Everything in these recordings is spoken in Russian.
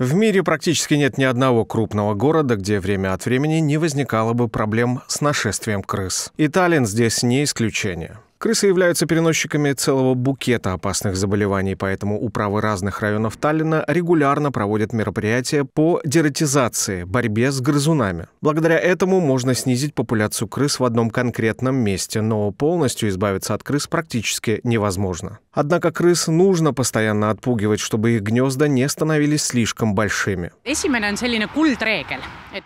В мире практически нет ни одного крупного города, где время от времени не возникало бы проблем с нашествием крыс. И Таллин здесь не исключение. Крысы являются переносчиками целого букета опасных заболеваний, поэтому управы разных районов Таллина регулярно проводят мероприятия по дератизации, борьбе с грызунами. Благодаря этому можно снизить популяцию крыс в одном конкретном месте, но полностью избавиться от крыс практически невозможно. Однако крыс нужно постоянно отпугивать, чтобы их гнезда не становились слишком большими.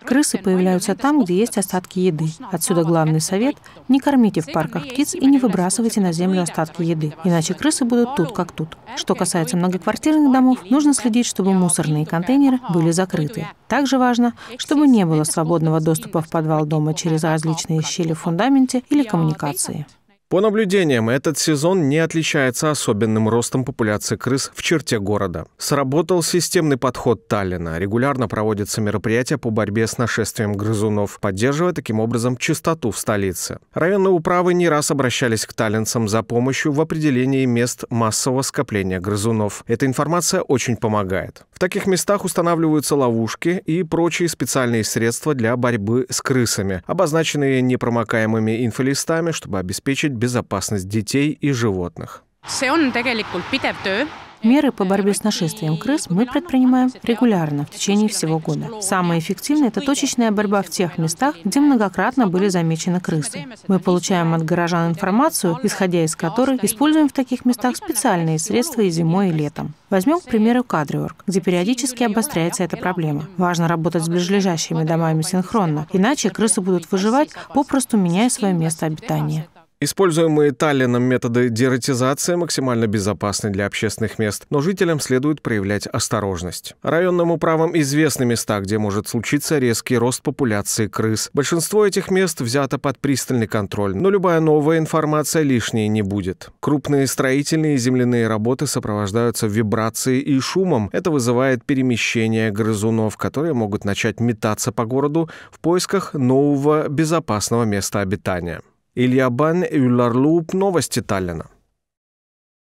Крысы появляются там, где есть остатки еды. Отсюда главный совет – не кормите в парках птиц и не выбрасывайте сбрасывайте на землю остатки еды, иначе крысы будут тут как тут. Что касается многоквартирных домов, нужно следить, чтобы мусорные контейнеры были закрыты. Также важно, чтобы не было свободного доступа в подвал дома через различные щели в фундаменте или коммуникации. По наблюдениям, этот сезон не отличается особенным ростом популяции крыс в черте города. Сработал системный подход Таллина. Регулярно проводятся мероприятия по борьбе с нашествием грызунов, поддерживая таким образом чистоту в столице. Районные управы не раз обращались к таллинцам за помощью в определении мест массового скопления грызунов. Эта информация очень помогает. В таких местах устанавливаются ловушки и прочие специальные средства для борьбы с крысами, обозначенные непромокаемыми инфолистами, чтобы обеспечить безопасность детей и животных. see on tegelikult pidev töö Меры по борьбе с нашествием крыс мы предпринимаем регулярно в течение всего года. Самое эффективное – это точечная борьба в тех местах, где многократно были замечены крысы. Мы получаем от горожан информацию, исходя из которой используем в таких местах специальные средства и зимой, и летом. Возьмем, к примеру, Кадриорг, где периодически обостряется эта проблема. Важно работать с ближайшими домами синхронно, иначе крысы будут выживать, попросту меняя свое место обитания. Используемые Таллином методы дератизации максимально безопасны для общественных мест, но жителям следует проявлять осторожность. Районным управам известны места, где может случиться резкий рост популяции крыс. Большинство этих мест взято под пристальный контроль, но любая новая информация лишней не будет. Крупные строительные и земляные работы сопровождаются вибрацией и шумом. Это вызывает перемещение грызунов, которые могут начать метаться по городу в поисках нового безопасного места обитания. Илья Бан и Юллар Луп. Новости Таллина.